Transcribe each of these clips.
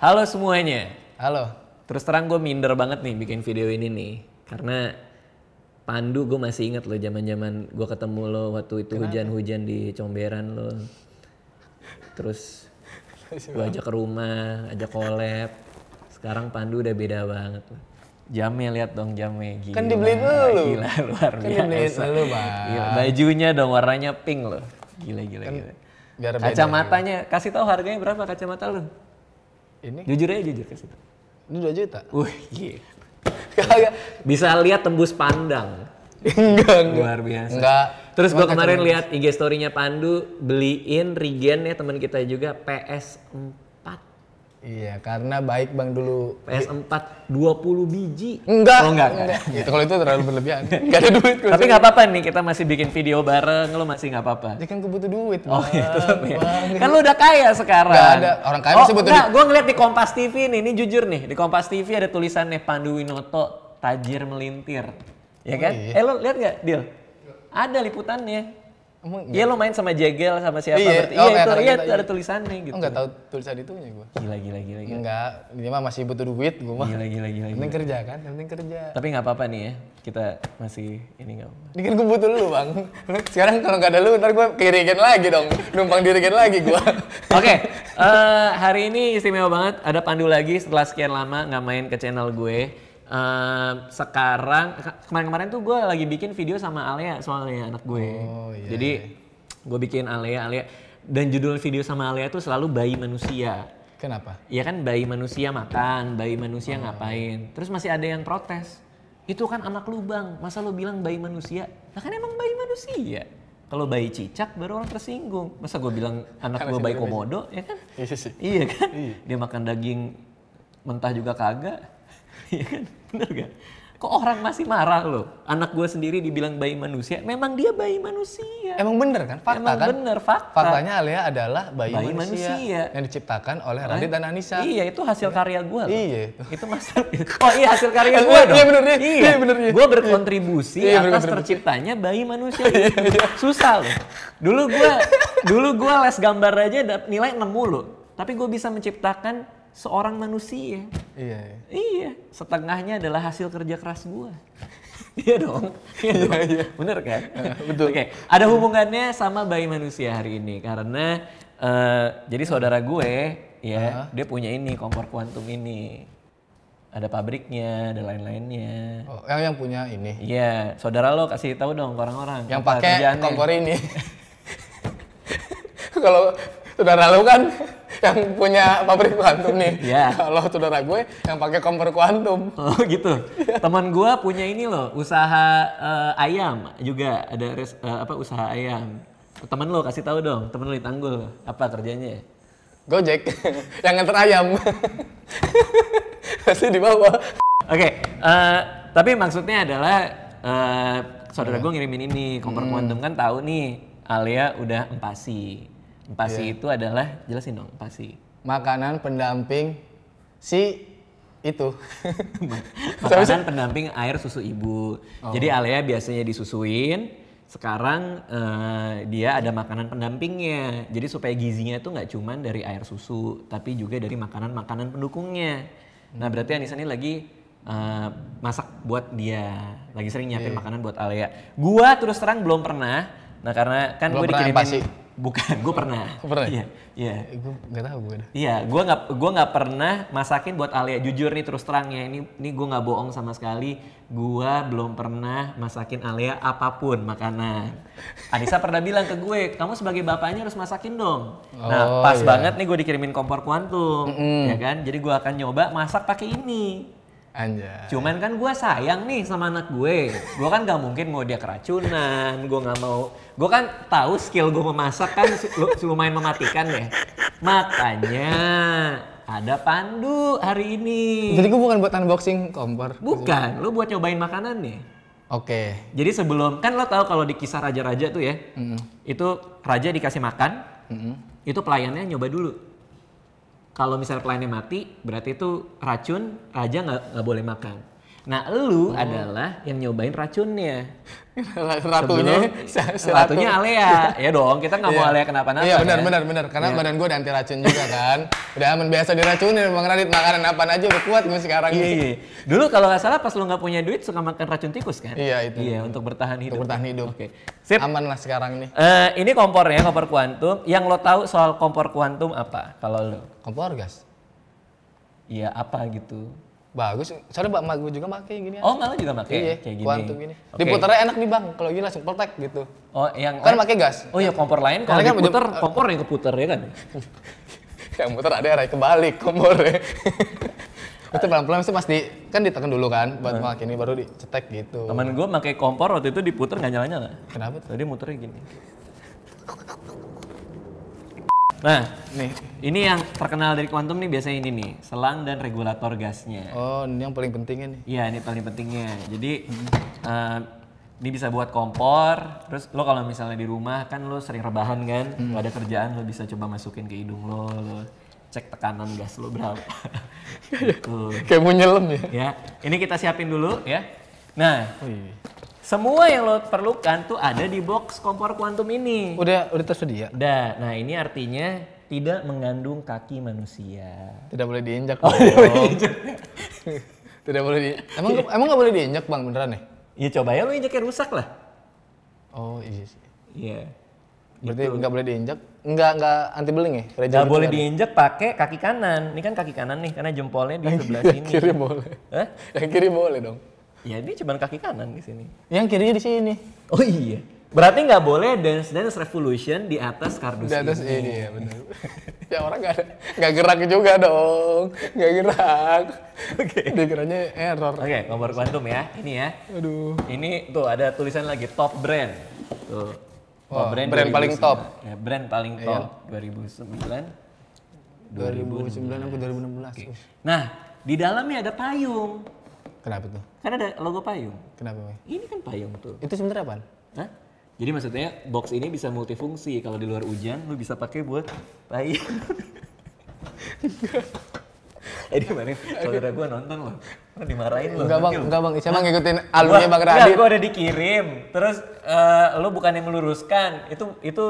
Halo semuanya. Halo. Terus terang gue minder banget nih bikin video ini nih. Karena Pandu gue masih inget loh zaman jaman gue ketemu lo waktu itu hujan-hujan di Comberan lo. Terus gue ajak ke rumah, ajak collab. Sekarang Pandu udah beda banget. Jamnya lihat dong jamnya gila. Kan dibeliin lu. Gila luar kan biasa. Kan dibeliin lu, Bang. Gila, bajunya dong warnanya pink loh. Gila gila kan, gila. Kacamatanya, kasih tahu harganya berapa kacamata lu? Ini? Jujur aja jujur ke situ. Ini 2 juta? Wih, yeah. Bisa lihat tembus pandang. enggak, enggak. Luar biasa. Enggak. Terus gue kemarin lihat IG story-nya Pandu beliin Regen ya teman kita juga PS4 Iya, karena baik bang dulu. PS4 20 biji. Enggak. Kalau oh, enggak, enggak. enggak. Gitu, kalau itu terlalu berlebihan. enggak ada duit. Tapi enggak apa-apa nih, kita masih bikin video bareng, lo masih enggak apa-apa. Ya kan gue butuh duit. Bang. Oh iya, tetap Kan lo udah kaya sekarang. Enggak ada, orang kaya oh, masih butuh enggak, duit. Gue ngeliat di Kompas TV nih, ini jujur nih. Di Kompas TV ada tulisannya Pandu Winoto, Tajir Melintir. Ya kan? Oh, iya. Eh lo lihat nggak, Dil? Ada liputannya. Emang iya lo main sama Jegel sama siapa iya, berarti. Oh, iya, itu, iya, iya, ada tulisannya gitu. Enggak tahu tulisan itu punya gua. Gila gila gila gila. Enggak, ini mah masih butuh duit gue mah. Gila gila gila. Penting kerja kan, penting kerja. Tapi nggak apa-apa nih ya. Kita masih ini enggak apa-apa. Ini kan gue butuh lu, Bang. Sekarang kalau nggak ada lu ntar gue kirigen lagi dong. Numpang dirigen lagi gue. Oke. Okay. Uh, eh, hari ini istimewa banget ada Pandu lagi setelah sekian lama nggak main ke channel gue. Uh, sekarang kemarin-kemarin tuh gue lagi bikin video sama Alea soalnya anak gue. Oh, iya, Jadi iya. gue bikin Alea, Alea dan judul video sama Alea tuh selalu bayi manusia. Kenapa? Ya kan bayi manusia makan, bayi manusia oh, iya. ngapain. Terus masih ada yang protes. Itu kan anak lubang, masa lo bilang bayi manusia? Nah kan emang bayi manusia. Kalau bayi cicak baru orang tersinggung. Masa gue bilang anak kan gue bayi komodo, ya kan? iya, iya kan? Dia makan daging mentah juga kagak ya kan? Bener gak? Kok orang masih marah loh? Anak gue sendiri dibilang bayi manusia, memang dia bayi manusia. Emang bener kan? Fakta Emang kan? bener, fakta. Faktanya Alia adalah bayi, bayi manusia, manusia. Yang diciptakan oleh Radit dan Anissa. Iya, itu hasil karya gue Iya. Itu masalah. oh iya hasil karya iya, gue dong. Iya bener, iya. iya bener. Iya. Gue berkontribusi iya, atas bener, terciptanya bayi manusia. Iya, Susah loh. Dulu gue dulu gue les gambar aja nilai 6 mulu. Tapi gue bisa menciptakan seorang manusia. Iya, iya. Iya, setengahnya adalah hasil kerja keras gue iya dong. Iya, dong. iya, iya. iya. Bener kan? betul. Oke, okay. ada hubungannya sama bayi manusia hari ini karena uh, jadi saudara gue ya, uh -huh. dia punya ini kompor kuantum ini ada pabriknya, ada lain-lainnya. Oh, yang yang punya ini. Iya, saudara lo kasih tahu dong ke orang-orang. Yang pakai kompor ini. Kalau saudara lo kan yang punya pabrik kuantum nih. Iya. Yeah. Kalau saudara gue yang pakai kompor kuantum. Oh gitu. Yeah. Teman gue punya ini loh, usaha uh, ayam juga ada res, uh, apa usaha ayam. Teman lo kasih tahu dong, teman lo ditanggul, apa kerjanya? Gojek, yang nganter ayam. Pasti di bawah. Oke, okay, uh, eh, tapi maksudnya adalah uh, saudara yeah. gue ngirimin ini kompor hmm. kan tahu nih Alia udah empasi. Pasi yeah. itu adalah jelasin dong pasi. Makanan pendamping si itu. Makanan pendamping air susu ibu. Oh. Jadi Alea biasanya disusuin, sekarang uh, dia ada makanan pendampingnya. Jadi supaya gizinya itu nggak cuman dari air susu, tapi juga dari makanan-makanan pendukungnya. Nah hmm. berarti Anissa ini lagi uh, masak buat dia lagi sering nyiapin yeah. makanan buat Alea. Gua terus terang belum pernah. Nah karena kan gue dikirimin pasti. Bukan, gue pernah. pernah. Ya? Iya, iya. Gue nggak tahu gue. Iya, gue nggak gue nggak pernah masakin buat Alia. Jujur nih terus terang ya, ini ini gue nggak bohong sama sekali. Gue belum pernah masakin Alia apapun makanan. Anissa pernah bilang ke gue, kamu sebagai bapaknya harus masakin dong. Nah, oh, nah, pas iya. banget nih gue dikirimin kompor kuantum, mm -hmm. ya kan? Jadi gue akan nyoba masak pakai ini. Anjay. Cuman kan gue sayang nih sama anak gue. Gue kan gak mungkin mau dia keracunan. Gue gak mau. Gue kan tahu skill gue memasak kan lumayan mematikan ya. Makanya ada Pandu hari ini. Jadi gue bukan buat unboxing kompor. Bukan, lu buat nyobain makanan nih. Oke. Okay. Jadi sebelum kan lo tahu kalau di kisah raja-raja tuh ya, mm -hmm. itu raja dikasih makan, mm -hmm. itu pelayannya nyoba dulu kalau misalnya pelayannya mati berarti itu racun raja nggak boleh makan Nah, lu hmm. adalah yang nyobain racunnya. Ratunya, Sebelum, ratunya Alea. ya dong, kita nggak mau iya. Alea kenapa-napa. Iya, ya. benar, benar, benar. Karena ya. badan gue udah anti racun juga kan. udah aman biasa diracunin, Bang Radit. Makanan apa aja udah kuat gue sekarang. Iya, iya. Dulu kalau nggak salah pas lu nggak punya duit suka makan racun tikus kan? Iya, itu. Iya, untuk bertahan hidup. Untuk bertahan hidup. Oke. Sip. Aman lah sekarang nih. Uh, ini kompornya, kompor kuantum. Yang lo tahu soal kompor kuantum apa kalau lo? Kompor gas. Iya, apa gitu. Bagus. Soalnya Mbak Magu juga pakai gini. Ya. Oh, malah juga pakai. Iya, kayak gini. Kuantum gini. Okay. Diputarnya enak nih, Bang. Kalau gini langsung protek gitu. Oh, yang kan pakai gas. Oh iya, kompor lain kalau kan diputer, kompor yang keputer ya kan. yang muter ada arah kebalik kompornya. itu pelan-pelan sih pasti kan ditekan dulu kan buat hmm. ini baru dicetek gitu. Temen gue pakai kompor waktu itu diputer nggak nyala-nyala. Kenapa Tadi muternya gini. Nah, nih. Ini yang terkenal dari quantum nih biasanya ini nih, selang dan regulator gasnya. Oh, ini yang paling pentingnya nih. Iya, ini paling pentingnya. Jadi hmm. uh, ini bisa buat kompor, terus lo kalau misalnya di rumah kan lo sering rebahan kan, hmm. ada kerjaan lo bisa coba masukin ke hidung lo, lo cek tekanan gas lo berapa. gitu. Kayak mau nyelam ya. Ya, ini kita siapin dulu ya. Nah, oh, iya. Semua yang lo perlukan tuh ada di box kompor kuantum ini. Udah udah tersedia. Udah. Nah, ini artinya tidak mengandung kaki manusia. Tidak boleh diinjak. Oh, tidak boleh diinjak. tidak boleh di. Emang emang gak boleh diinjak bang beneran nih? Ya? ya coba ya lo injaknya rusak lah. Oh iya sih. Iya. Berarti gitu. nggak boleh diinjak? Nggak nggak anti beling ya? Nggak boleh diinjak pakai kaki kanan. Ini kan kaki kanan nih karena jempolnya di sebelah sini. Yang kiri boleh. Hah? Yang kiri boleh dong. Ya dia cuma kaki kanan di sini. Yang kirinya di sini. Oh iya. Berarti nggak boleh dance dance revolution di atas kardus ini. di atas ini. ini ya benar. ya orang nggak nggak gerak juga dong, nggak gerak. Oke. Okay. kiranya error. Oke, okay, nomor kuantum ya. Ini ya. Aduh. Ini tuh ada tulisan lagi top brand. Tuh. Wow, top brand, brand paling top. Ya, brand paling iya. top iya. 2009. 2009 atau 2016. Okay. Nah, di dalamnya ada payung. Kenapa tuh? Karena ada logo payung. Kenapa? Ini kan payung tuh. Itu sebenarnya apa? Hah? Jadi maksudnya box ini bisa multifungsi. Kalau di luar hujan, lu bisa pakai buat payung. Jadi kemarin saudara gue nonton loh, lo dimarahin loh. Enggak bang, enggak bang, Ica mah ngikutin alurnya Bang Radit. gue udah dikirim, terus uh, eh, lo bukan yang meluruskan, itu itu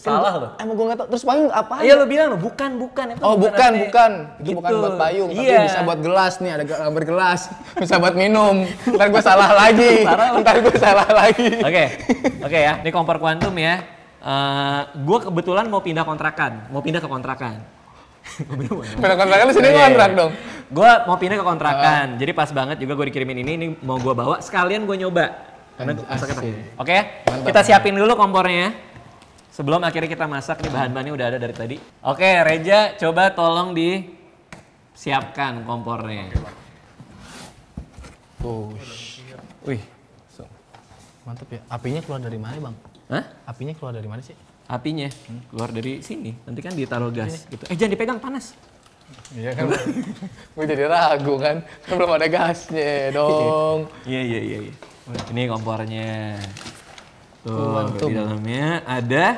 kan salah loh. Emang gue nggak tau, terus payung apa? Iya lo bilang lo bukan, bukan. Itu oh bukan, bukan. Itu gitu. bukan buat payung, iya. tapi bisa buat gelas nih, ada gambar gelas. bisa buat minum, ntar gue salah lagi, ntar gue salah lagi. Oke, okay. oke okay, ya, ini kompor kuantum ya. Uh, eh, gue kebetulan mau pindah kontrakan, mau pindah ke kontrakan Pindah kontrakan di sini yeah, iya, kontrak iya. dong. Gua mau pindah ke kontrakan. Uh. Jadi pas banget juga gue dikirimin ini, ini mau gue bawa sekalian gue nyoba. Karena Oke, okay? kita siapin dulu kompornya. Ya. Sebelum akhirnya kita masak, nih bahan-bahannya udah ada dari tadi. Oke, okay, Reja, coba tolong di siapkan kompornya. Tuh. Oh, Wih. Mantep ya. Apinya keluar dari mana, Bang? Hah? Apinya keluar dari mana sih? apinya hmm, keluar dari sini. Nanti kan ditaruh gas iya. gitu. Eh jangan dipegang panas. Iya kan, gue jadi ragu kan, kan belum ada gasnya iya. dong. Iya iya iya. iya. Ini kompornya. Tuh, Tuh di dalamnya ada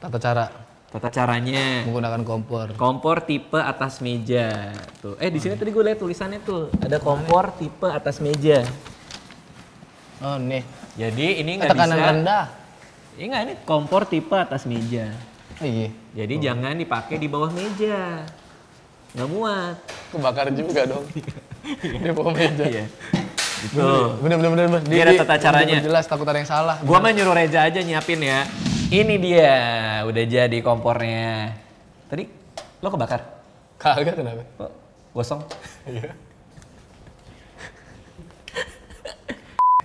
tata cara. Tata caranya menggunakan kompor. Kompor tipe atas meja. Tuh, eh di sini hmm. tadi gue lihat tulisannya tuh ada kompor tipe atas meja. Oh nih. Jadi ini eh, nggak bisa. Tekanan rendah ini iya nggak ini kompor tipe atas meja. Oh, iya. Jadi oh. jangan dipakai di bawah meja. Nggak muat. Kebakar juga dong. di bawah meja. Iya. Gitu. Bener bener bener. bener. Dia, ada tata caranya. jelas takut ada yang salah. Gua mah nyuruh Reza aja nyiapin ya. Ini dia, udah jadi kompornya. Tadi lo kebakar? Kagak kenapa? Gosong. Iya.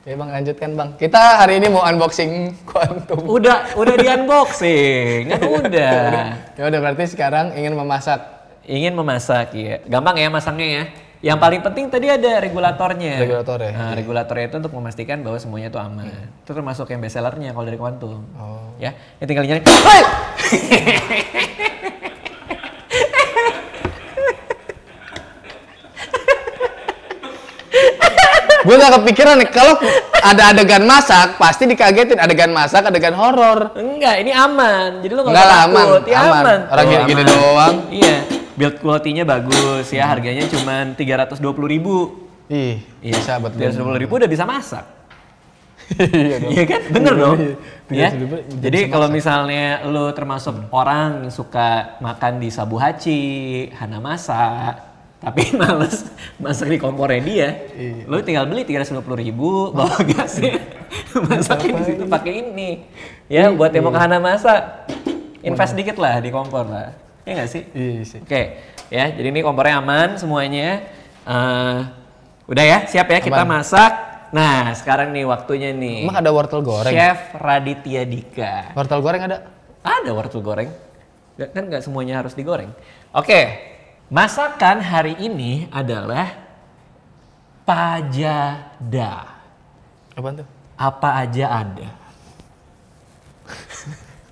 Oke bang, lanjutkan bang. Kita hari ini mau unboxing Quantum. Udah, udah di unboxing. kan ya ya udah. ya udah berarti sekarang ingin memasak. Ingin memasak, iya. Gampang ya masangnya ya. Yang paling penting tadi ada regulatornya. Regulatornya. Nah, iya. regulatornya itu untuk memastikan bahwa semuanya itu aman. Hmm. Itu termasuk yang bestsellernya kalau dari Quantum. Oh. Ya, ya tinggal nyari. gue gak kepikiran nih kalau ada adegan masak pasti dikagetin adegan masak adegan horor enggak ini aman jadi lo nggak aman, ya, aman aman orang gini, gini doang iya build quality-nya bagus ya harganya cuma tiga ratus dua puluh ribu Ih, iya, sahabat tiga ratus dua puluh ribu udah bisa masak iya, iya kan bener iya, dong ya jadi kalau misalnya lo termasuk orang suka makan di Sabu Haci Hana Masak tapi males masak di kompornya dia. Iya. Lu tinggal beli tiga ratus lima puluh ribu, bawa gas ya. masakin di situ pakai ini. Ya buat demo mau iya. ke masak, invest Mana? dikit lah di kompor lah. ya enggak sih? Iya, iya sih. Oke, okay. ya jadi ini kompornya aman semuanya. Uh, udah ya, siap ya kita masak. Nah sekarang nih waktunya nih. Emang ada wortel goreng? Chef Raditya Dika. Wortel goreng ada? Ada wortel goreng. Kan nggak semuanya harus digoreng. Oke, Masakan hari ini adalah pajada. Apa tuh? Apa aja ada.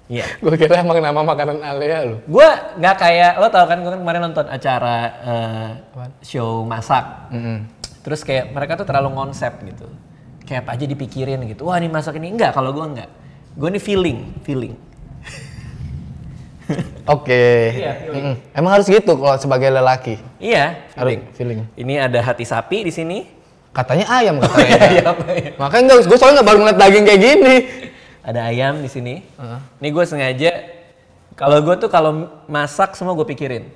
Iya. yeah. Gue kira emang nama makanan Alea lo. Gue nggak kayak lo tau kan gue kan kemarin nonton acara uh, show masak. Mm -hmm. Terus kayak mereka tuh terlalu konsep gitu. Kayak apa aja dipikirin gitu. Wah ini masak ini enggak kalau gue enggak. Gue ini feeling, feeling. Oke. Okay. Iya, Emang harus gitu kalau sebagai lelaki. Iya, feeling. Harus feeling. Ini ada hati sapi di sini. Katanya ayam katanya. Oh, iya, iya, iya. Makanya enggak, gue soalnya nggak baru ngeliat daging kayak gini. Ada ayam di sini. Uh. Nih gue sengaja kalau gue tuh kalau masak semua gue pikirin.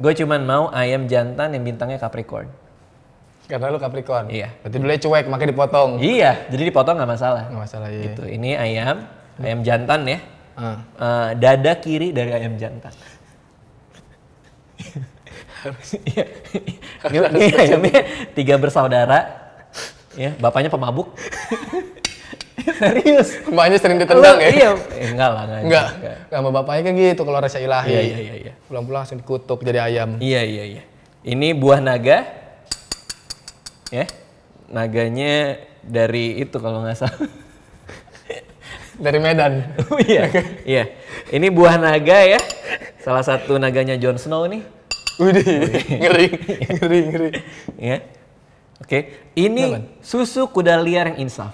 Gue cuman mau ayam jantan yang bintangnya Capricorn. Karena lu Capricorn. Iya. Berarti dulu cuek, makanya dipotong. Iya, jadi dipotong nggak masalah. Nggak masalah, iya. Gitu. Ini ayam, ayam jantan ya uh. Uh, dada kiri dari ayam jantan. Iya. ini ayamnya tiga bersaudara. ya, bapaknya pemabuk. Serius. Mbaknya sering ditendang ya? Iya. Eh, enggak lah, enggak. Enggak. Enggak sama bapaknya kan gitu kalau rasa ilahi. Iya, iya, iya, iya. Pulang-pulang langsung dikutuk jadi ayam. Iya, iya, iya. Ini buah naga. Ya. Naganya dari itu kalau nggak salah. Dari Medan. Oh, iya. Iya. Ini buah naga ya. Salah satu naganya Jon Snow nih. Udah iya. ngeri, ngeri, ngeri. Ya. Oke, ini susu kuda liar yang insaf.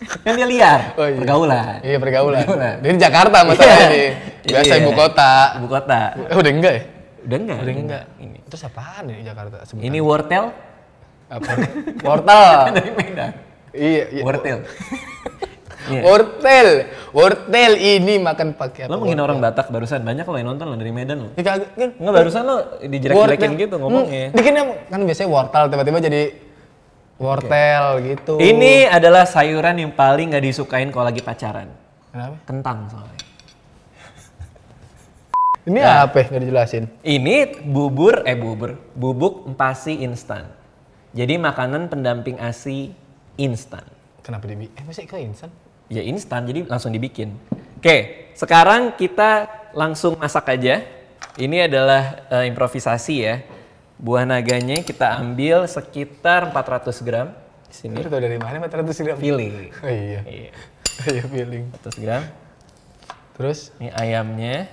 kan dia liar, oh, iya. pergaulan. Iya, pergaulan. pergaulan. Dia Jakarta masalahnya yeah. nih. Iya. Biasa yeah. ibu kota. Ibu kota. Eh, udah enggak ya? Udah enggak. Udah enggak. Ini. Terus apaan di Jakarta? Sebutan. Ini wortel. Apa? wortel. Dari Medan. Iya, iya. Wortel. Iya. Wortel. Wortel ini makan pakai apa? Lo menghina orang Batak barusan. Banyak lo yang nonton lo dari Medan lo. kan, Nggak barusan lo dijelek-jelekin gitu ngomongnya. Hmm, Dikin kan biasanya wortel tiba-tiba jadi wortel okay. gitu. Ini adalah sayuran yang paling nggak disukain kalau lagi pacaran. Kenapa? Kentang soalnya. Ini nah, apa ya? nggak dijelasin? Ini bubur eh bubur bubuk empasi instan. Jadi makanan pendamping asi instan. Kenapa dia? Eh masih ke instan? ya instan jadi langsung dibikin. Oke, sekarang kita langsung masak aja. Ini adalah uh, improvisasi ya. Buah naganya kita ambil sekitar 400 gram di sini. Itu dari mana 400 gram? Feeling. Oh iya. Iya. iya feeling. 400 gram. Terus? Ini ayamnya.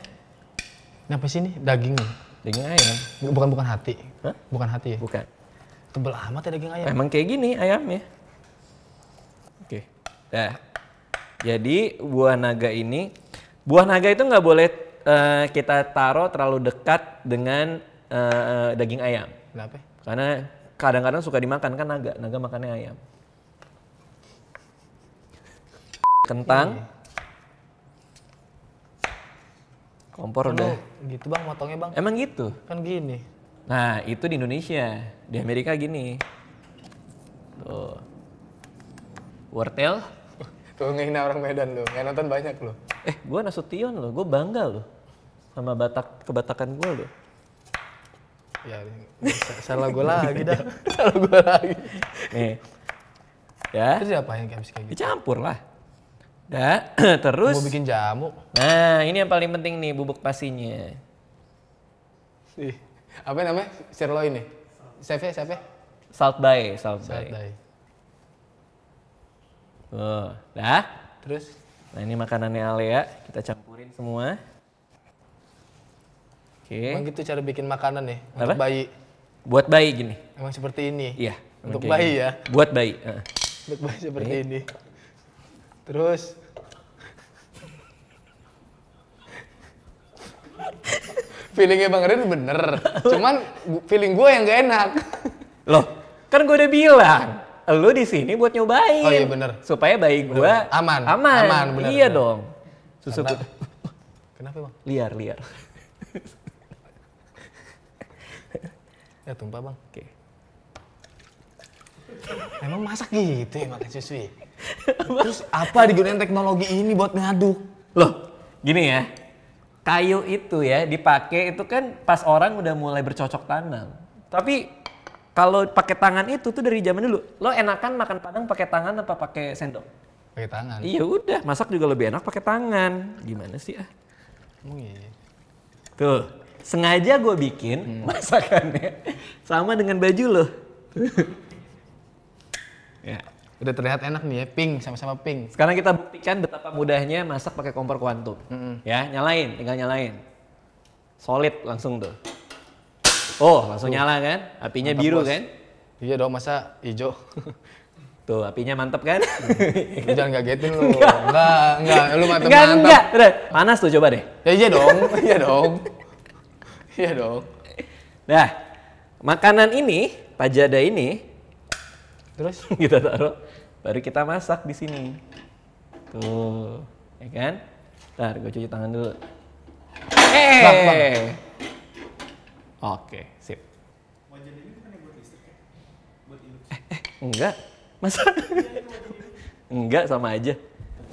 Ini apa sih ini? Daging. Daging ayam. Bukan bukan hati. Hah? Bukan hati ya? Bukan. Tebel amat ya daging ayam. Emang kayak gini ayamnya. Oke. Okay. Dah. Jadi buah naga ini, buah naga itu nggak boleh uh, kita taruh terlalu dekat dengan uh, daging ayam. Kenapa? Karena kadang-kadang suka dimakan kan naga, naga makannya ayam. Kentang. Iya, iya. Kompor udah. Gitu bang, motongnya bang. Emang gitu? Kan gini. Nah itu di Indonesia, di Amerika gini. Tuh. Wortel. Tuh ngehina orang Medan lu, yang nonton banyak lu. Eh, gua Nasution loh, gua bangga loh sama Batak kebatakan gua lo Ya, salah gua lagi dah. salah gua lagi. Nih. Ya. Terus diapain kayak kayak gitu? Dicampur lah. Dah, ya, terus. Mau bikin jamu. Nah, ini yang paling penting nih bubuk pasinya. Ih, apa namanya? Sirloin nih. save save Salt bay, salt bay. Salt bay. Tuh, dah. Terus? Nah ini makanannya Alea, ya. kita campurin semua. Oke. Emang gitu cara bikin makanan ya? nih Apa? untuk bayi. Buat bayi gini. Emang seperti ini. Iya. Untuk okay. bayi ya. Buat bayi. Uh. Untuk bayi seperti okay. ini. Terus. Feelingnya Bang Rin bener. Cuman feeling gue yang gak enak. Loh, kan gue udah bilang lu di sini buat nyobain. Oh iya bener. Supaya bayi gua bener. aman. Aman. Aman bener. Iya bener. dong. Susu Karena... Kenapa bang? Liar liar. ya tumpah bang. Oke. Okay. Emang masak gitu ya makan susu ya? Terus apa digunakan teknologi ini buat ngaduk? Loh, gini ya. Kayu itu ya dipakai itu kan pas orang udah mulai bercocok tanam. Tapi kalau pakai tangan itu tuh dari zaman dulu. Lo enakan makan padang pakai tangan apa pakai sendok? Pakai tangan. Iya udah, masak juga lebih enak pakai tangan. Gimana sih ah? Oh, Tuh, sengaja gue bikin hmm. masakannya sama dengan baju lo. ya. Udah terlihat enak nih ya, pink sama-sama pink. Sekarang kita buktikan betapa mudahnya masak pakai kompor kuantum. Mm -hmm. Ya, nyalain, tinggal nyalain. Solid langsung tuh. Oh, langsung nyala kan? Apinya mantap, biru bos. kan? Iya dong, masa hijau. Tuh, apinya mantep kan? Hmm. lu jangan ngagetin lu. Enggak, enggak, lu mantep enggak, Enggak, enggak. Panas tuh coba deh. Ya iya dong, iya dong. Iya dong. Nah, makanan ini, pajada ini, terus kita taruh, baru kita masak di sini. Tuh, ya kan? Ntar gue cuci tangan dulu. Eh, hey! Oke, sip. Wajan ini bukan yang buat listrik ya? Buat induksi? Eh, eh, enggak. Masa? enggak, sama aja.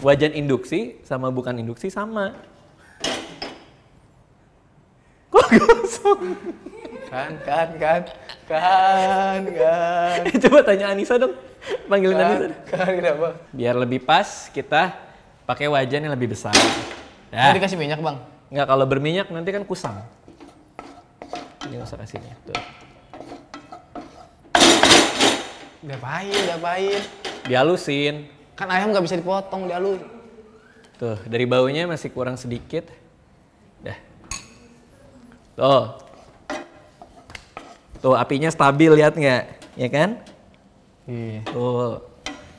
Wajan induksi sama bukan induksi sama. Kok gosong? kan, kan, kan. Kan, kan. Coba tanya Anissa dong. Panggilin kan, Anissa. Kan, kenapa? Biar lebih pas, kita pakai wajan yang lebih besar. Ya. Nanti kasih minyak, Bang? Enggak, kalau berminyak nanti kan kusam dimasak asinnya. Tuh. Diapain, diapain? Dihalusin. Kan ayam nggak bisa dipotong, dihalus. Tuh, dari baunya masih kurang sedikit. Dah. Tuh. Tuh, apinya stabil, lihat nggak? Ya kan? Iya. Tuh.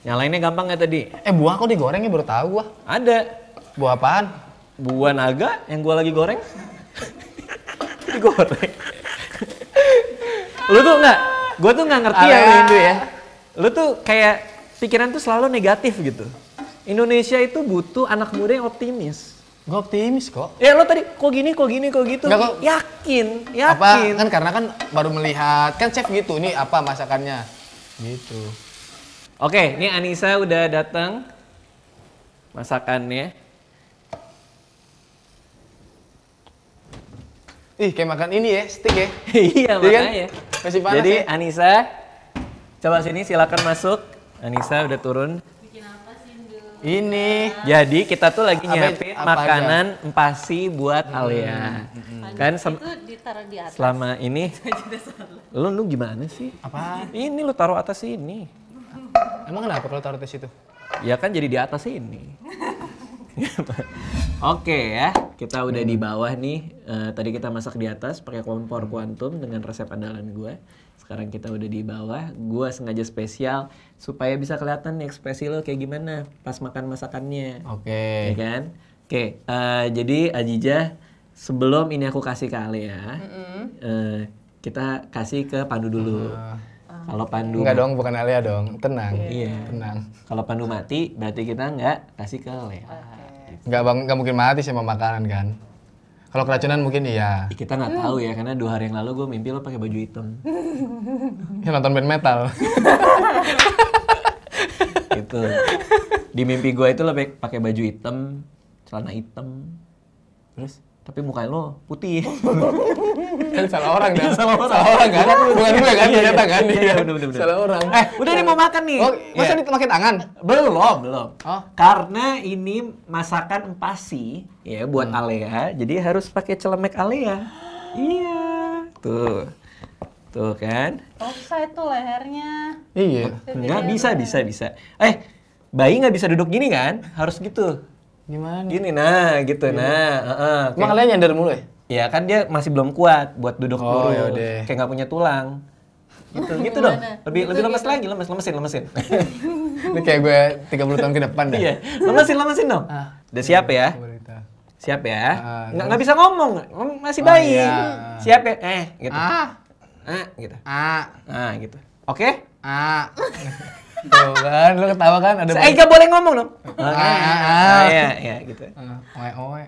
Nyalainnya gampang nggak tadi? Eh, buah kok digoreng ya baru tahu gua. Ada. Buah apaan? Buah naga yang gua lagi goreng. digoreng lu tuh nggak gue tuh nggak ngerti ya lu Hindu ya lu tuh kayak pikiran tuh selalu negatif gitu Indonesia itu butuh anak muda yang optimis Gue optimis kok. Ya lo tadi kok gini, kok gini, kok gitu. gak, kok, yakin, yakin. Apa, kan karena kan baru melihat, kan chef gitu, nih apa masakannya. Gitu. Oke, ini Anissa udah datang masakannya. Ih, kayak makan ini ya, steak ya. iya, iya kan? makanya. Kan? Masih panas. Jadi ya? Anissa, coba sini silakan masuk. Anissa udah turun. Ini. Jadi kita tuh lagi nyiapin makanan aja? empasi buat hmm. Alia. Hmm. hmm. Kan itu di atas. Selama ini lu lu gimana sih? Apa? Ini lu taruh atas sini. Emang kenapa kalau taruh di situ? Ya kan jadi di atas sini. Oke ya, kita udah hmm. di bawah nih. Uh, tadi kita masak di atas pakai kompor kuantum dengan resep andalan gue. Sekarang kita udah di bawah. Gue sengaja spesial supaya bisa kelihatan nih ekspresi lo kayak gimana pas makan masakannya. Oke. Okay. Ya kan? Oke, okay, uh, eh, jadi Ajijah, sebelum ini aku kasih ke Ale ya, mm -hmm. uh, eh, kita kasih ke Pandu dulu. Uh. Kalau Pandu Enggak dong, bukan Alea dong. Tenang. Iya. Yeah. Tenang. Kalau Pandu mati, berarti kita nggak kasih ke Alea. Okay nggak bang nggak mungkin mati sih sama makanan kan kalau keracunan mungkin iya kita nggak hmm. tahu ya karena dua hari yang lalu gue mimpi lo pakai baju hitam ya nonton band metal itu di mimpi gue itu lo pakai baju hitam celana hitam terus tapi mukanya lo putih. kan salah orang kan? salah orang. Salah orang kan? Bukan gue kan iya, iya. ternyata kan? Iya, iya. bener, bener. Salah orang. Eh, udah nih mau makan nih. Oh, masa yeah. pakai tangan? Belum, belum. Oh. Karena ini masakan empasi ya buat hmm. Alea, jadi harus pakai celemek Alea. iya. Tuh. Tuh kan? Oh, itu lehernya. Iya. Enggak bisa, bisa, bisa. Eh, bayi nggak bisa duduk gini kan? Harus gitu. Gimana? Gini nah, gitu gini. nah. Uh-uh, Emang kalian nyender mulu ya? Ya kan dia masih belum kuat buat duduk oh, lurus. Yaudah. Kayak nggak punya tulang. Gitu, gitu dong. Lebih gitu, lebih lemes gitu. lagi, lemes, lemesin, lemesin. Ini kayak gue 30 tahun ke depan deh. Iya. Lemesin, lemesin dong. Ah, Udah siap ya? Siap ya? Ah, nggak, nggak bisa ngomong, masih oh, bayi. Iya. Siap ya? Eh, gitu. Ah. Ah, gitu. Ah. Ah, gitu. Oke? Okay? Ah. Tuh kan, lu ketawa kan ada Saya eh, nggak boleh ngomong dong. Ah, ah, ah, ah. iya, iya gitu. Oe oe.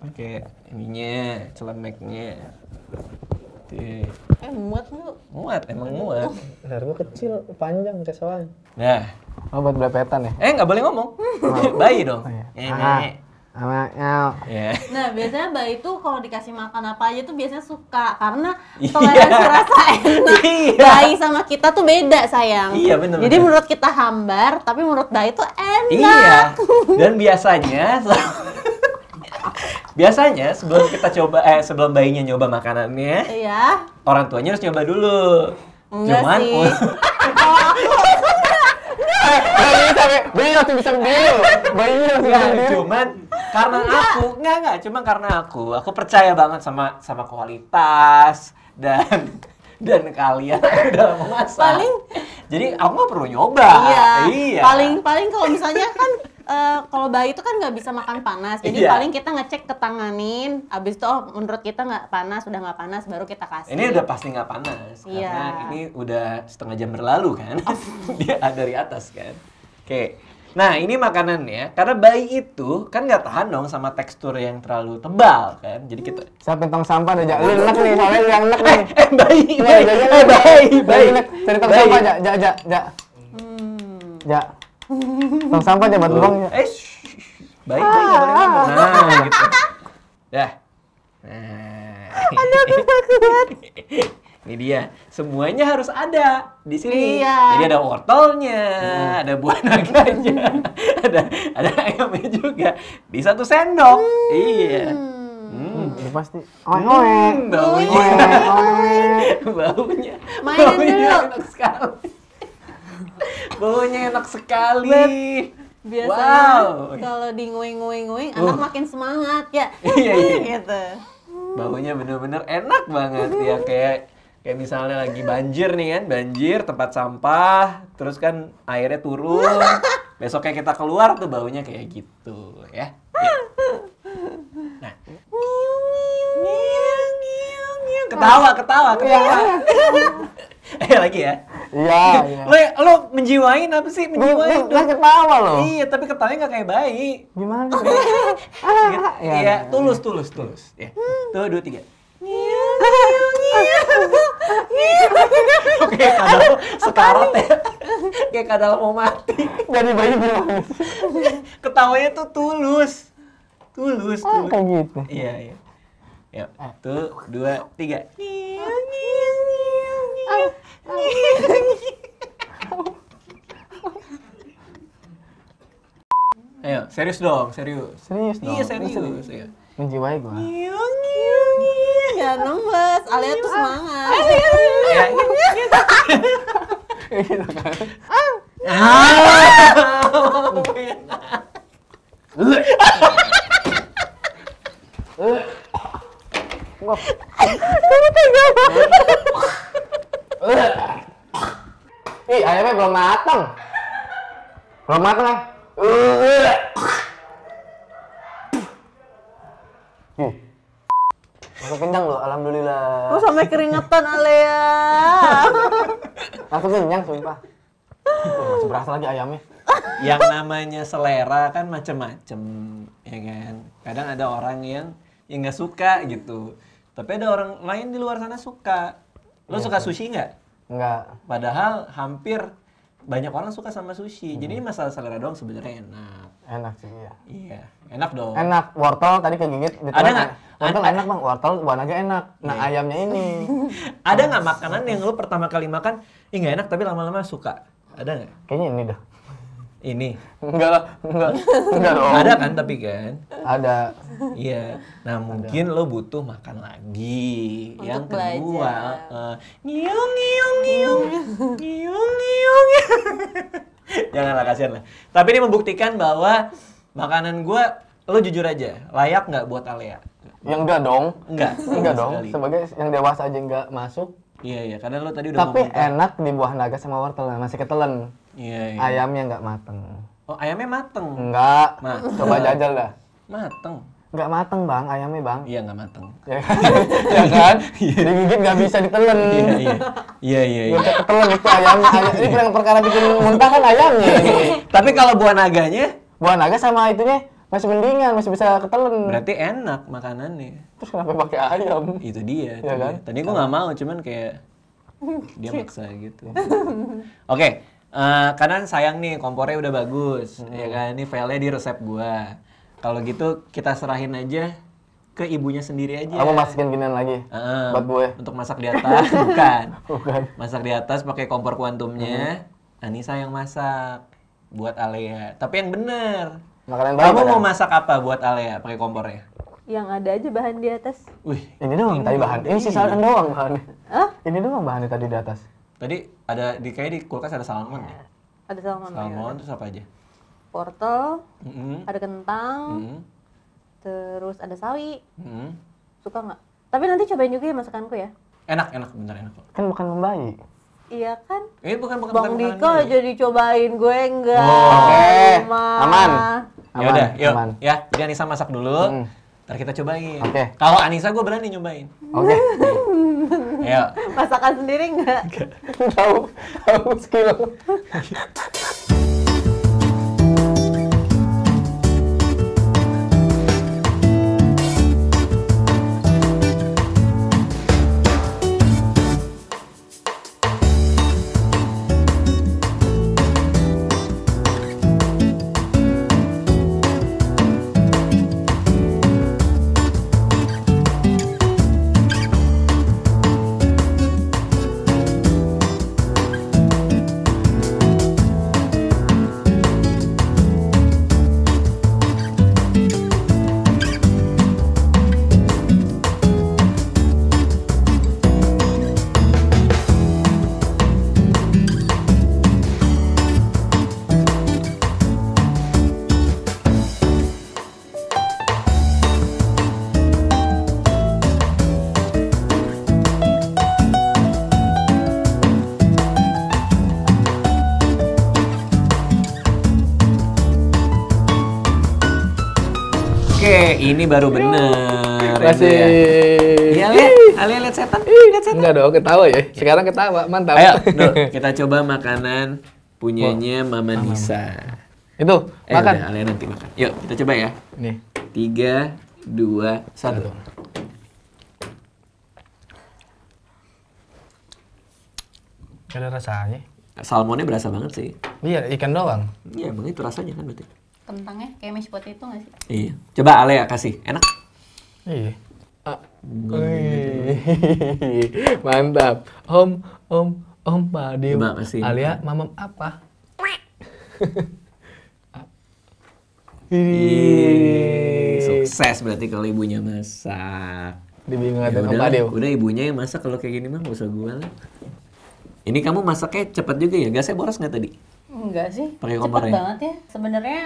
Oke, ininya, celemeknya. Eh, muat lu. Muat, emang muat. Oh. Benar, gua kecil, panjang kayak soalnya. Nah. Oh, buat belepetan ya? Eh, nggak boleh ngomong. Oh. Bayi dong. Oh, Ini. Iya. Eh, sama yeah. Nah biasanya mbak itu kalau dikasih makan apa aja tuh biasanya suka karena iya. toleransi yeah. rasa enak yeah. bayi sama kita tuh beda sayang. Iya yeah, benar. Jadi menurut kita hambar tapi menurut bayi tuh enak. Iya. Yeah. Dan biasanya biasanya sebelum kita coba eh sebelum bayinya nyoba makanannya, Yeah. orang tuanya harus nyoba dulu. Enggak Cuman sih. Enggak. Eh, bayinya langsung bisa berdiri Bayi Bayinya bisa berdiri. Cuman karena enggak. aku enggak enggak cuma karena aku aku percaya banget sama sama kualitas dan dan kalian udah memasak paling jadi aku nggak perlu nyoba iya, iya. paling paling kalau misalnya kan Uh, kalau bayi itu kan nggak bisa makan panas, jadi iya. paling kita ngecek ketanganin. abis itu oh menurut kita nggak panas, udah nggak panas, baru kita kasih. Ini udah pasti nggak panas, iya. karena ini udah setengah jam berlalu kan, dia dari atas kan. Oke, okay. Nah ini makanannya, karena bayi itu kan nggak tahan dong sama tekstur yang terlalu tebal kan. Jadi kita... Saya tentang sampah aja Lu enak nih, soalnya eh, eh, lu yang enak nih. Eh, bayi, bayi, eh, bayi, bayi. Cari hmm. tentang sampah, aja, aja, aja, ja. Ja. Tentang sampah, ja, batu bang. Eh, bayi, bayi, nggak boleh ngomong. Nah, gitu. Dah. Nah. Aduh, aku takut. Ini dia. Semuanya harus ada di sini. Iya. Jadi ada wortelnya, hmm. ada buah naganya, ada ada ayamnya juga di satu sendok. Hmm. Iya. Hmm. Ini pasti hmm, oe oe. Hmm, baunya. Oe, oe. baunya. Mainin baunya dulu. enak sekali. baunya enak sekali. Biasanya wow. kalau di nguing-nguing-nguing uh. anak makin semangat ya. Iya, iya. gitu. Baunya bener-bener enak banget ya kayak kayak misalnya lagi banjir nih kan banjir tempat sampah terus kan airnya turun besok kayak kita keluar tuh baunya kayak gitu ya, ya. ketawa ketawa ketawa eh lagi ya Iya, iya. Lo, lo menjiwain apa sih? Menjiwain Lo ketawa lo. Iya, tapi ketawanya nggak kayak bayi. Gimana? Iya. Ah, iya, iya, iya, tulus, tulus, tulus. Ya. Tuh, dua, tiga. Ngiu, ngiu, ngiu. Oke kadal sekarat ya kayak kadal mau mati dari bayi bilang. ketawanya tuh tulus tulus oh, kayak gitu iya iya ya satu dua tiga Ayo, serius dong, serius. Serius dong. Iya, serius. Iya. Menjiwai gua. Iya, lemes, Alia tuh semangat. Iya. Iya. iya. gitu kan. Kamu ah. tega banget. Ih, ayamnya belum matang. Belum matang, Aku kenyang sumpah. Oh, masih beras lagi ayamnya. Yang namanya selera kan macam-macam, ya kan. Kadang ada orang yang yang nggak suka gitu. Tapi ada orang lain di luar sana suka. Lo ya, suka sih. sushi nggak? Nggak. Padahal hampir banyak orang suka sama sushi. Hmm. Jadi masalah selera doang sebenarnya enak. Enak sih iya. Iya, enak dong. Enak. Wortel tadi kegigit. Ada nggak? Wortel enak bang, wortel warnanya enak. Nah yeah. ayamnya ini. ada nggak makanan yang lu pertama kali makan, ini nggak enak tapi lama-lama suka? Ada nggak? Kayaknya ini dah. Ini? Enggak lah, enggak, enggak dong. Ada kan tapi kan? Ada. Iya. Nah mungkin ada. lo butuh makan lagi. Untuk yang kedua, uh, ngiung ngiung ngiung ngiung Jangan Janganlah kasihan lah. Tapi ini membuktikan bahwa makanan gue, lo jujur aja, layak nggak buat Alea? yang enggak dong enggak enggak dong sekali. sebagai yang dewasa aja enggak masuk iya iya karena lo tadi udah tapi enak di buah naga sama wortel masih ketelen iya, iya. ayamnya enggak mateng oh ayamnya mateng enggak mateng. coba jajal dah mateng Enggak mateng bang, ayamnya bang. Iya enggak mateng. ya kan? Ya kan? Iya. Digigit nggak bisa ditelen. Iya iya. Iya iya. iya. ketelen itu ayamnya. Ayam. Ini perkara bikin muntah kan ayamnya. Tapi kalau buah naganya? Buah naga sama itunya masih mendingan masih bisa ketelen berarti enak makanannya terus kenapa pakai ayam itu dia ya kan? Dia. tadi gue nggak mau cuman kayak dia maksa gitu oke okay, uh, eh, karena sayang nih kompornya udah bagus hmm. ya kan ini file di resep gua kalau gitu kita serahin aja ke ibunya sendiri aja. Kamu masukin ginian lagi. Uh, buat gue. Untuk masak di atas, bukan. bukan. Masak di atas pakai kompor kuantumnya. Hmm. Anissa yang masak buat Alea. Tapi yang bener. Makanan Kamu mau masak apa buat Alea pakai kompornya? Yang ada aja bahan di atas. Wih, ini doang ini tadi bahan. Ini sisaan doang bahan. Hah? Ini doang bahannya tadi di atas. Tadi ada di kayak di kulkas ada salmon ya. Ada salmon. Salmon ya. terus apa aja? Portel. mm -hmm. ada kentang, mm -hmm. terus ada sawi. Mm -hmm. Suka nggak? Tapi nanti cobain juga ya masakanku ya. Enak, enak, bentar enak. Kan bukan membaik. Iya kan? Eh bukan bukan Bang bukan, Dika aja dicobain gue enggak. Oh, Oke. Okay. Aman. Aman, Yaudah, yuk. Aman. Ya, jadi Anissa masak dulu. Hmm. Ntar kita cobain. Oke. Okay. Kalau Anissa gue berani nyobain. Oke. Okay. Masakan sendiri nggak? Tahu. Tahu skill. ini baru bener. Ya. Masih. Iya, Ali lihat setan. Lihat setan. Enggak dong, ketawa ya. Sekarang ketawa, mantap. Ayo, Dul, kita coba makanan punyanya Mama Nisa. Itu, eh, makan. Ali nanti makan. Yuk, kita coba ya. Nih. Tiga, dua, satu. ada rasanya. Salmonnya berasa banget sih. Iya, ikan doang. Iya, emang itu rasanya kan berarti kentangnya kayak mashed potato nggak sih? Iya. Coba Ale ya kasih. Enak? Iya. Ah. Mantap. Om, om, om Pak Dew. Coba kasih. Alia, mamam apa? Hii. Sukses berarti kalau ibunya masak. Dibingung ya udah, Pak Udah ibunya yang masak kalau kayak gini mah gak usah gue lah. Ini kamu masaknya cepet juga ya? Gasnya boros nggak tadi? Enggak sih. Pakai kompor Cepet ya? banget ya. Sebenarnya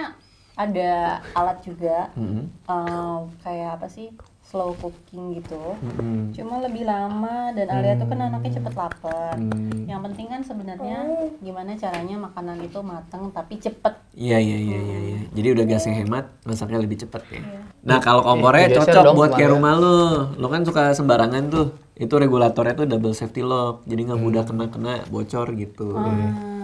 ada alat juga mm-hmm. um, kayak apa sih slow cooking gitu mm-hmm. cuma lebih lama dan Alia mm-hmm. tuh kan anaknya mm-hmm. cepet lapar mm-hmm. yang penting kan sebenarnya gimana caranya makanan itu mateng tapi cepet iya iya iya iya ya. jadi udah gas yang hemat masaknya lebih cepet ya yeah. nah kalau eh, kompornya eh, cocok buat kayak rumah lo. Lo kan suka sembarangan tuh itu regulatornya tuh double safety lock jadi nggak hmm. mudah kena kena bocor gitu hmm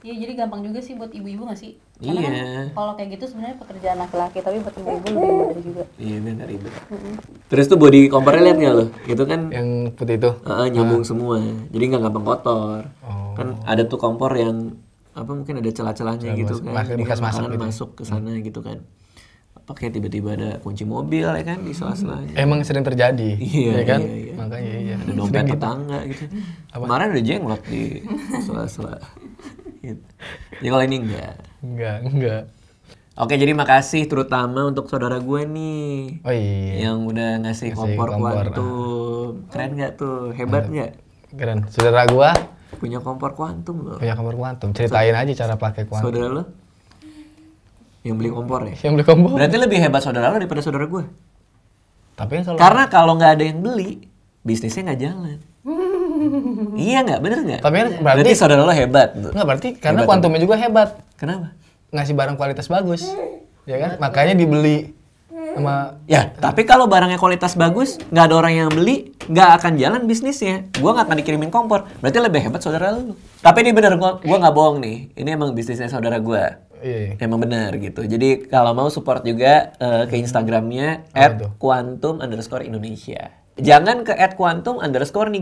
Iya jadi gampang juga sih buat ibu-ibu gak sih? Karena iya. Kan kalau kayak gitu sebenarnya pekerjaan laki-laki tapi buat ibu-ibu lebih mudah juga. Iya benar ribet. Iya, mm-hmm. Terus tuh body kompornya lihat nggak lo? Itu kan yang putih itu. Uh, nyambung ah. semua, jadi nggak gampang kotor. Oh. Kan ada tuh kompor yang apa mungkin ada celah-celahnya Celah gitu kan? Mas, bekas masuk, gitu. masuk ke hmm. sana hmm. gitu kan pakai tiba-tiba ada kunci mobil ya kan di sela-selanya. Emang sering terjadi, iya, ya kan? Iya, iya. Makanya iya. Ada dompet gitu. tetangga gitu. gitu. Kemarin ada jenglot di sela-sela jadi kalau ini enggak. Enggak, enggak. Oke, jadi makasih terutama untuk saudara gue nih. Oh iya. iya. Yang udah ngasih, kompor, kompor kuantum. Ah. Keren gak tuh? Hebat nggak? Keren. Saudara gue punya kompor kuantum loh. Punya kompor kuantum. Ceritain so, aja cara pakai kuantum. Saudara lo? Yang beli kompor ya? Yang beli kompor. Berarti lebih hebat saudara lo daripada saudara gue. Tapi kalau Karena kalau nggak ada yang beli, bisnisnya nggak jalan. iya nggak, bener nggak? Tapi kan iya. berarti, berarti saudara lo hebat. Nggak berarti karena hebat kuantumnya juga hebat. Kenapa? Ngasih barang kualitas bagus, ya kan? Makanya dibeli sama ya tapi kalau barangnya kualitas bagus nggak ada orang yang beli nggak akan jalan bisnisnya gue nggak akan dikirimin kompor berarti lebih hebat saudara lo tapi ini bener gue gua nggak bohong nih ini emang bisnisnya saudara gue iya, iya. emang benar gitu jadi kalau mau support juga uh, ke instagramnya at quantum indonesia jangan ke at quantum underscore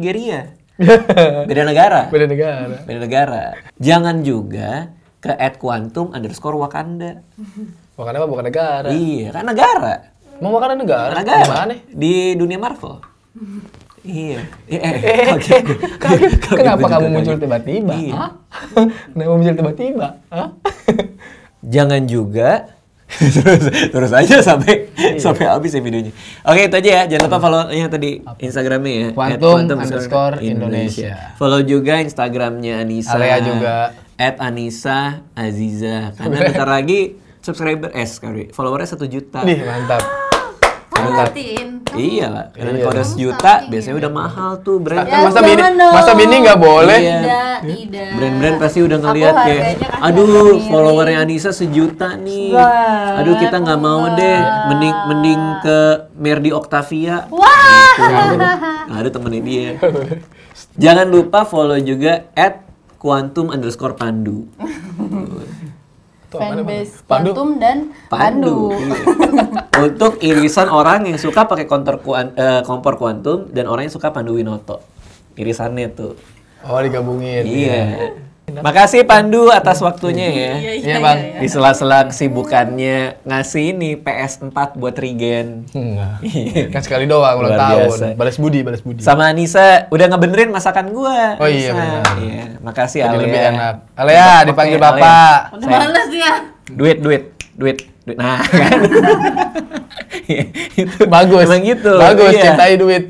Beda negara. Beda negara. Beda negara. Jangan juga ke at quantum underscore Wakanda. Wakanda apa bukan negara. Iya, kan negara. Mau Wakanda negara? Kan negara. mana Di dunia Marvel. Iya. Eh, eh, eh gitu? Gitu? Gitu Kenapa kamu muncul tiba-tiba? Iya. Kenapa muncul tiba-tiba? Jangan juga terus terus aja sampai iya. sampai habis ya videonya. Oke itu aja ya. Jangan lupa iya. follow follownya tadi Instagramnya ya. Quantum, Quantum underscore Indonesia. Indonesia. Follow juga Instagramnya Anissa. Alea juga. At Anissa Aziza. Karena bentar lagi subscriber eh kali. followernya satu juta. Nih mantap. mantap. Iya lah, karena iya. kalau udah sejuta biasanya udah mahal tuh brand. Ya, masa bini, dong. masa bini nggak boleh? Iya. Tidak, Brand-brand pasti udah ngelihat kayak, kan aduh followernya Anissa sejuta nih. Wah, aduh kita nggak mau deh, mending mending ke Merdi Octavia. Wah. Gitu. Nah, ada temennya dia. Jangan lupa follow juga at fanbase Quantum dan Pandu. Pandu. Untuk irisan orang yang suka pakai kontor kuan, uh, kompor Quantum dan orang yang suka Pandu Winoto. Irisannya tuh. Oh, digabungin. Iya. Yeah. Makasih Pandu atas iya. waktunya ya. Iya, iya, ya, Bang. Iya. Di sela-sela kesibukannya ngasih ini PS4 buat Regen. kan sekali doang ulang tahun. Balas budi, balas budi. Sama Anissa udah ngebenerin masakan gua. Oh iya benar. Iya. Makasih Jadi Alea. lebih enak. Alea dipanggil Bapak. Udah balas dia. Duit, duit, duit. duit. Nah, kan. itu bagus. Emang gitu. Bagus, cintai duit.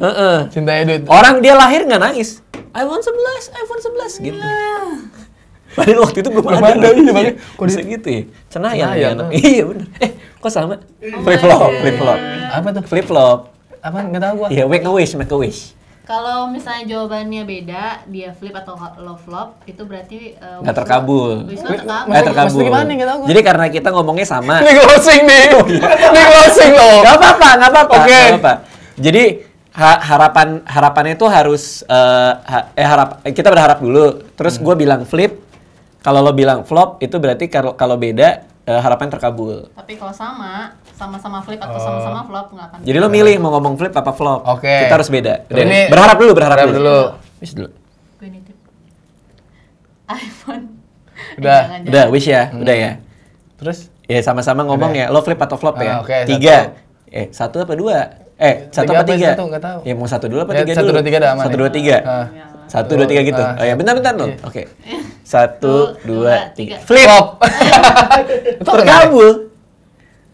Cintai duit. Orang dia lahir nggak nangis. iPhone 11, iPhone 11 gitu. Yeah. Padahal waktu itu belum, pernah ada. ada ini Kok bisa gitu ya? Cenayang ya. Ah. Iya benar. Eh, kok sama? Iya. Flip flop, flip flop. Apa tuh? Flip flop. Apa nggak tahu gue? Iya, make a wish, make a wish. Kalau misalnya jawabannya beda, dia flip atau lo flop, itu berarti uh, nggak terkabul. Nggak terkabul. Gimana, gak Jadi karena kita ngomongnya sama. Ini closing nih. Oh, ini iya. closing loh. Gak apa-apa, gak apa-apa. Oke. Okay. Jadi ha harapan harapannya itu harus uh, ha eh harap kita berharap dulu. Terus hmm. gue bilang flip, kalau lo bilang flop itu berarti kalau beda uh, harapan terkabul. Tapi kalau sama sama-sama flip atau sama-sama oh. flop nggak akan. Jadi lo milih mau ngomong flip apa flop. Oke. Okay. Kita harus beda. Jadi ini berharap dulu, berharap, berharap dulu. Iya. Wish dulu. iPhone. Udah, eh, udah wish ya, hmm. udah ya. Terus? Ya sama-sama ngomong udah. Ya? ya, lo flip atau flop uh, ya. Ah, okay, tiga. Satu. Eh satu apa dua? Eh satu tiga apa tiga? Satu tahu. Ya mau satu dulu apa ya, tiga satu, dulu? Satu dua tiga dah Satu ya? dua tiga. Uh. Satu, dua, tiga gitu. Ah, oh ya, bentar-bentar dong. Iya. Oke. Satu, dua, tiga. Flip. Flop. Terkabul.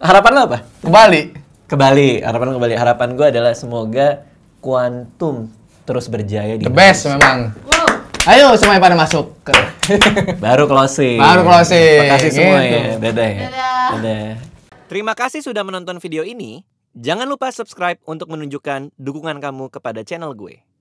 Harapan lo apa? kembali kembali Harapan kembali Harapan gue adalah semoga kuantum terus berjaya di The best memang. Ayo semuanya pada masuk. Ke... Baru closing. Baru closing. Makasih semua ya. Gitu. Dadah ya. Dadah. Dadah. Terima kasih sudah menonton video ini. Jangan lupa subscribe untuk menunjukkan dukungan kamu kepada channel gue.